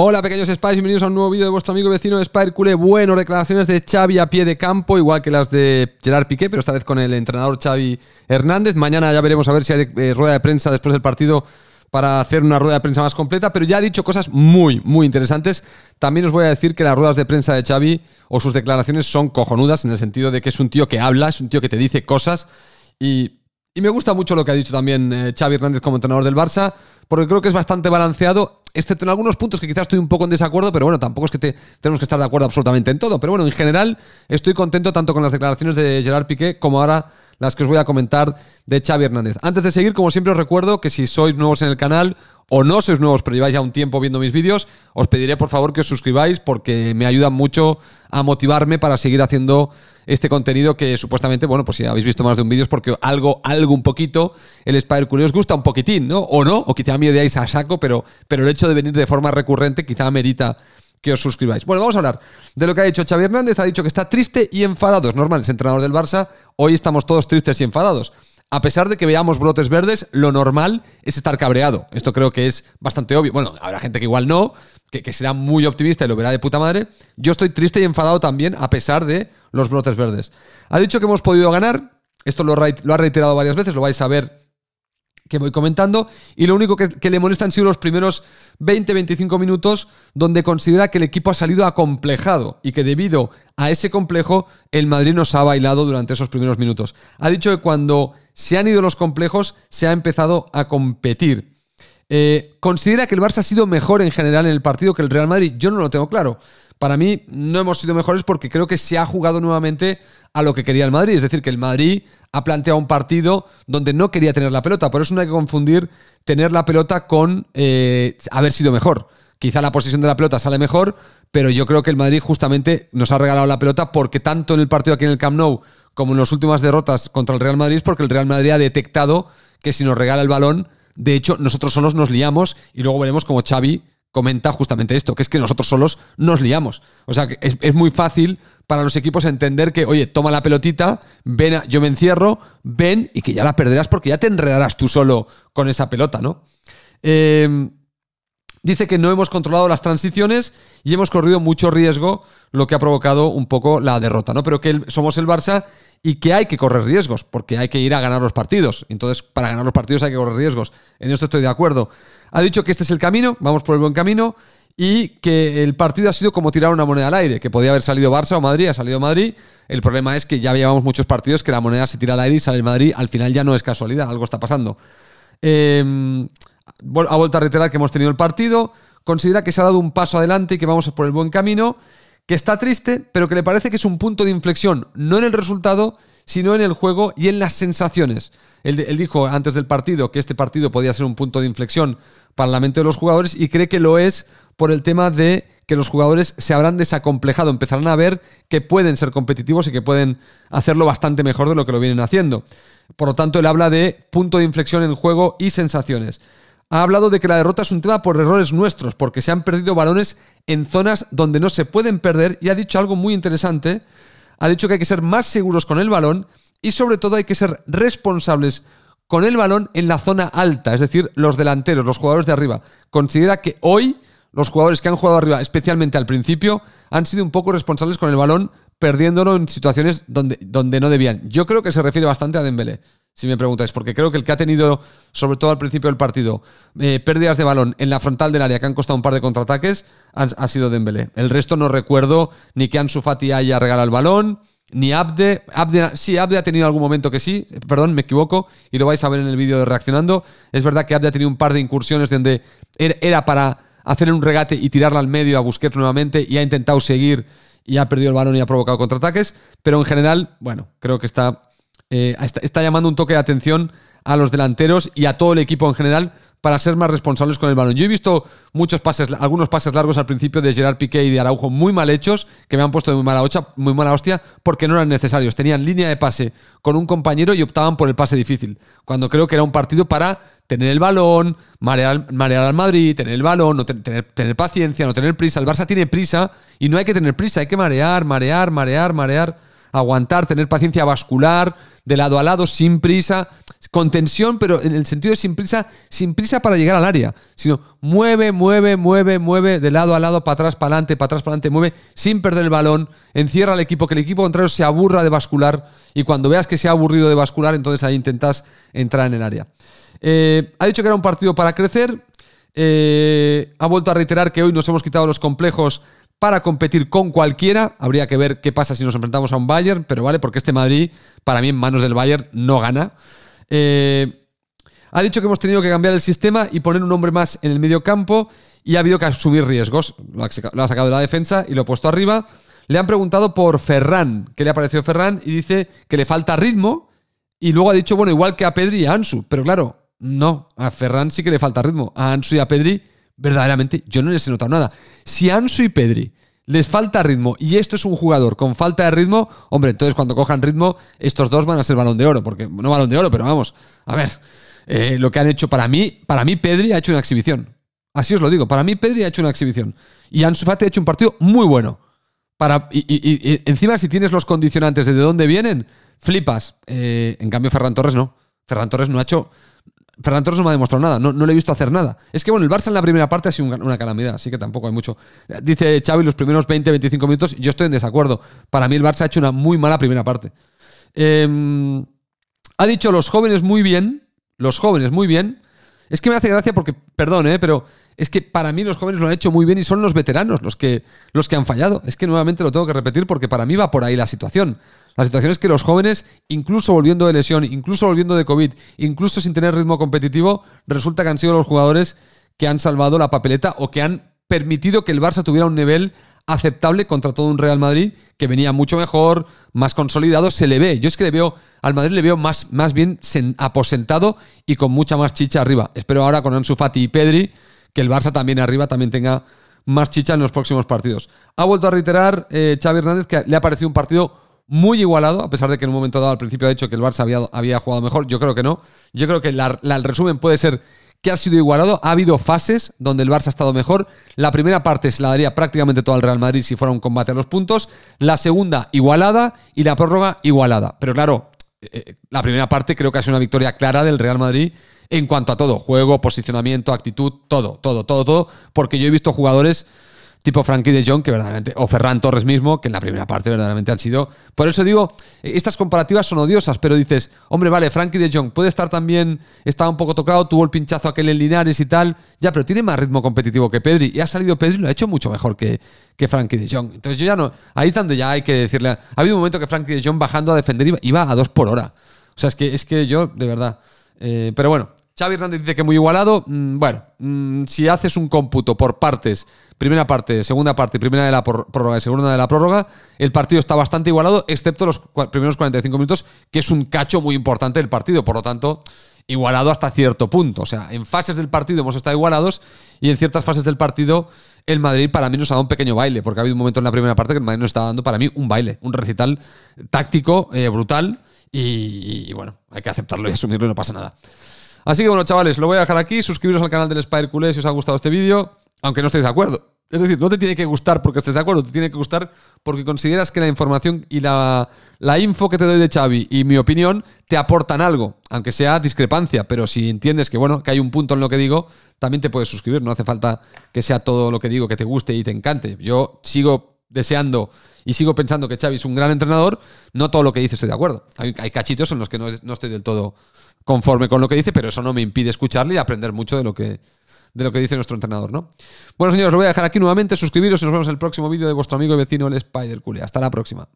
Hola pequeños Spies, bienvenidos a un nuevo vídeo de vuestro amigo vecino Spire Bueno, declaraciones de Xavi a pie de campo, igual que las de Gerard Piqué, pero esta vez con el entrenador Xavi Hernández. Mañana ya veremos a ver si hay eh, rueda de prensa después del partido para hacer una rueda de prensa más completa, pero ya ha dicho cosas muy, muy interesantes. También os voy a decir que las ruedas de prensa de Xavi o sus declaraciones son cojonudas en el sentido de que es un tío que habla, es un tío que te dice cosas y y me gusta mucho lo que ha dicho también eh, Xavi Hernández como entrenador del Barça, porque creo que es bastante balanceado, excepto en algunos puntos que quizás estoy un poco en desacuerdo, pero bueno, tampoco es que tenemos que estar de acuerdo absolutamente en todo. Pero bueno, en general estoy contento tanto con las declaraciones de Gerard Piqué como ahora las que os voy a comentar de Xavi Hernández. Antes de seguir, como siempre os recuerdo que si sois nuevos en el canal o no sois nuevos, pero lleváis ya un tiempo viendo mis vídeos, os pediré por favor que os suscribáis porque me ayudan mucho a motivarme para seguir haciendo este contenido que supuestamente, bueno, pues si habéis visto más de un vídeo es porque algo, algo un poquito, el Spider Curio os gusta un poquitín, ¿no? O no, o quizá me odiáis a saco, pero, pero el hecho de venir de forma recurrente quizá merita que os suscribáis. Bueno, vamos a hablar de lo que ha dicho Xavi Hernández. Ha dicho que está triste y enfadado. Es normal, es entrenador del Barça. Hoy estamos todos tristes y enfadados a pesar de que veamos brotes verdes, lo normal es estar cabreado. Esto creo que es bastante obvio. Bueno, habrá gente que igual no, que, será muy optimista y lo verá de puta madre. Yo estoy triste y enfadado también, a pesar de los brotes verdes. Ha dicho que hemos podido ganar. Esto lo, ha reiterado varias veces, lo vais a ver que voy comentando. Y lo único que, que le molesta han sido los primeros 20-25 minutos, donde considera que el equipo ha salido acomplejado y que debido a ese complejo, el Madrid nos ha bailado durante esos primeros minutos. Ha dicho que cuando se han ido los complejos, se ha empezado a competir. Eh, ¿Considera que el Barça ha sido mejor en general en el partido que el Real Madrid? Yo no lo tengo claro. Para mí no hemos sido mejores porque creo que se ha jugado nuevamente a lo que quería el Madrid. Es decir, que el Madrid ha planteado un partido donde no quería tener la pelota. Por eso no hay que confundir tener la pelota con eh, haber sido mejor. Quizá la posición de la pelota sale mejor, pero yo creo que el Madrid justamente nos ha regalado la pelota porque tanto en el partido aquí en el Camp Nou como en las últimas derrotas contra el Real Madrid, es porque el Real Madrid ha detectado que si nos regala el balón, de hecho, nosotros solos nos liamos y luego veremos como Xavi comenta justamente esto, que es que nosotros solos nos liamos. O sea, que es, muy fácil para los equipos entender que, oye, toma la pelotita, ven, yo me encierro, ven y que ya la perderás porque ya te enredarás tú solo con esa pelota, ¿no? Em, dice que no hemos controlado las transiciones y hemos corrido mucho riesgo, lo que ha provocado un poco la derrota, ¿no? Pero que somos el Barça y que hay que correr riesgos, porque hay que ir a ganar los partidos. Entonces, para ganar los partidos hay que correr riesgos. En esto estoy de acuerdo. Ha dicho que este es el camino, vamos por el buen camino, y que el partido ha sido como tirar una moneda al aire, que podía haber salido Barça o Madrid, ha salido Madrid. El problema es que ya habíamos muchos partidos que la moneda se tira al aire y sale Madrid. Al final ya no es casualidad, algo está pasando. Em, ha vuelto a reiterar que hemos tenido el partido. Considera que se ha dado un paso adelante y que vamos por el buen camino que está triste, pero que le parece que es un punto de inflexión, no en el resultado, sino en el juego y en las sensaciones. Él, dijo antes del partido que este partido podía ser un punto de inflexión para la mente de los jugadores y cree que lo es por el tema de que los jugadores se habrán desacomplejado, empezarán a ver que pueden ser competitivos y que pueden hacerlo bastante mejor de lo que lo vienen haciendo. Por lo tanto, él habla de punto de inflexión en juego y sensaciones. Ha hablado de que la derrota es un tema por errores nuestros, porque se han perdido balones en zonas donde no se pueden perder y ha dicho algo muy interesante. Ha dicho que hay que ser más seguros con el balón y sobre todo hay que ser responsables con el balón en la zona alta, es decir, los delanteros, los jugadores de arriba. Considera que hoy los jugadores que han jugado arriba, especialmente al principio, han sido un poco responsables con el balón, perdiéndolo en situaciones donde, donde no debían. Yo creo que se refiere bastante a Dembélé si me preguntáis, porque creo que el que ha tenido, sobre todo al principio del partido, eh, pérdidas de balón en la frontal del área que han costado un par de contraataques, ha sido Dembélé. El resto no recuerdo ni que Ansu Fati haya regalado el balón, ni Abde. Sí, Abde ha tenido algún momento que sí, eh, perdón, me equivoco, y lo vais a ver en el vídeo de reaccionando. Es verdad que Abde ha tenido un par de incursiones donde er, era para hacer un regate y tirarla al medio a Busquets nuevamente y ha intentado seguir y ha perdido el balón y ha provocado contraataques, pero en general, bueno, creo que está eh, está, llamando un toque de atención a los delanteros y a todo el equipo en general para ser más responsables con el balón. Yo he visto muchos pases, algunos pases largos al principio de Gerard Piqué y de Araujo muy mal hechos, que me han puesto de muy mala, muy mala hostia, porque no eran necesarios. Tenían línea de pase con un compañero y optaban por el pase difícil, cuando creo que era un partido para tener el balón, marear, marear al Madrid, tener el balón, no tener, tener, paciencia, no tener prisa. El Barça tiene prisa y no hay que tener prisa, hay que marear, marear, marear, marear, aguantar, tener paciencia vascular, de lado a lado, sin prisa, con tensión, pero en el sentido de sin prisa, sin prisa para llegar al área, sino mueve, mueve, mueve, mueve de lado a lado, para atrás, para adelante, para atrás, para adelante, mueve sin perder el balón, encierra al equipo, que el equipo contrario se aburra de bascular y cuando veas que se ha aburrido de bascular, entonces ahí intentas entrar en el área. Eh, ha dicho que era un partido para crecer, eh, ha vuelto a reiterar que hoy nos hemos quitado los complejos para competir con cualquiera. Habría que ver qué pasa si nos enfrentamos a un Bayern, pero vale, porque este Madrid, para mí, en manos del Bayern, no gana. Eh, ha dicho que hemos tenido que cambiar el sistema y poner un hombre más en el medio campo y ha habido que asumir riesgos. Lo ha, sacado de la defensa y lo ha puesto arriba. Le han preguntado por Ferran, qué le ha parecido Ferran, y dice que le falta ritmo. Y luego ha dicho, bueno, igual que a Pedri y a Ansu. Pero claro, no, a Ferran sí que le falta ritmo. A Ansu y a Pedri verdaderamente yo no les he notado nada. Si Ansu y Pedri les falta ritmo y esto es un jugador con falta de ritmo, hombre, entonces cuando cojan ritmo, estos dos van a ser balón de oro, porque no balón de oro, pero vamos, a ver, eh, lo que han hecho para mí, para mí Pedri ha hecho una exhibición. Así os lo digo, para mí Pedri ha hecho una exhibición. Y Ansu Fati ha hecho un partido muy bueno. Para, y, encima, si tienes los condicionantes de, dónde vienen, flipas. Eh, en cambio, Ferran Torres no. Ferran Torres no ha hecho Fernando Torres no me ha demostrado nada, no, le he visto hacer nada. Es que bueno, el Barça en la primera parte ha sido una calamidad, así que tampoco hay mucho. Dice Xavi los primeros 20-25 minutos, yo estoy en desacuerdo. Para mí el Barça ha hecho una muy mala primera parte. Em, ha dicho los jóvenes muy bien, los jóvenes muy bien, es que me hace gracia porque, perdón, eh, pero es que para mí los jóvenes lo han hecho muy bien y son los veteranos los que, los que han fallado. Es que nuevamente lo tengo que repetir porque para mí va por ahí la situación. La situación es que los jóvenes, incluso volviendo de lesión, incluso volviendo de COVID, incluso sin tener ritmo competitivo, resulta que han sido los jugadores que han salvado la papeleta o que han permitido que el Barça tuviera un nivel aceptable contra todo un Real Madrid que venía mucho mejor, más consolidado, se le ve. Yo es que le veo, al Madrid le veo más, más bien aposentado y con mucha más chicha arriba. Espero ahora con Ansu Fati y Pedri que el Barça también arriba también tenga más chicha en los próximos partidos. Ha vuelto a reiterar eh, Xavi Hernández que le ha parecido un partido muy igualado, a pesar de que en un momento dado al principio ha dicho que el Barça había, jugado mejor. Yo creo que no. Yo creo que el resumen puede ser que ha sido igualado. Ha habido fases donde el Barça ha estado mejor. La primera parte se la daría prácticamente todo al Real Madrid si fuera un combate a los puntos. La segunda igualada y la prórroga igualada. Pero claro, eh, eh, la primera parte creo que ha sido una victoria clara del Real Madrid en cuanto a todo. Juego, posicionamiento, actitud, todo, todo, todo, todo. Porque yo he visto jugadores tipo Frankie de Jong, que verdaderamente, o Ferran Torres mismo, que en la primera parte verdaderamente han sido. Por eso digo, estas comparativas son odiosas, pero dices, hombre, vale, Frankie de Jong puede estar también, estaba un poco tocado, tuvo el pinchazo aquel en Linares y tal, ya, pero tiene más ritmo competitivo que Pedri, y ha salido Pedri y lo ha hecho mucho mejor que, que Frankie de Jong. Entonces yo ya no, ahí es donde ya hay que decirle, ha habido un momento que Frankie de Jong bajando a defender iba, a dos por hora. O sea, es que, es que yo, de verdad. Eh, pero bueno, Xavi Hernández dice que muy igualado. Mm, bueno, mm, si haces un cómputo por partes, primera parte, segunda parte, primera de la prórroga y segunda de la prórroga, el partido está bastante igualado, excepto los primeros 45 minutos, que es un cacho muy importante del partido. Por lo tanto, igualado hasta cierto punto. O sea, en fases del partido hemos estado igualados y en ciertas fases del partido el Madrid para mí nos ha dado un pequeño baile, porque ha habido un momento en la primera parte que el Madrid nos estaba dando para mí un baile, un recital táctico eh, brutal y, y, bueno, hay que aceptarlo y asumirlo y no pasa nada. Así que bueno, chavales, lo voy a dejar aquí. Suscribiros al canal del Spider Culé si os ha gustado este vídeo, aunque no estéis de acuerdo. Es decir, no te tiene que gustar porque estés de acuerdo, te tiene que gustar porque consideras que la información y la, info que te doy de Xavi y mi opinión te aportan algo, aunque sea discrepancia, pero si entiendes que bueno, que hay un punto en lo que digo, también te puedes suscribir, no hace falta que sea todo lo que digo que te guste y te encante. Yo sigo deseando y sigo pensando que Xavi es un gran entrenador, no todo lo que dice estoy de acuerdo. Hay, cachitos en los que no, no estoy del todo conforme con lo que dice, pero eso no me impide escucharle y aprender mucho de lo que, de lo que dice nuestro entrenador, ¿no? Bueno, señores, lo voy a dejar aquí nuevamente. Suscribiros y nos vemos en el próximo vídeo de vuestro amigo y vecino, el Spider Cule. Hasta la próxima.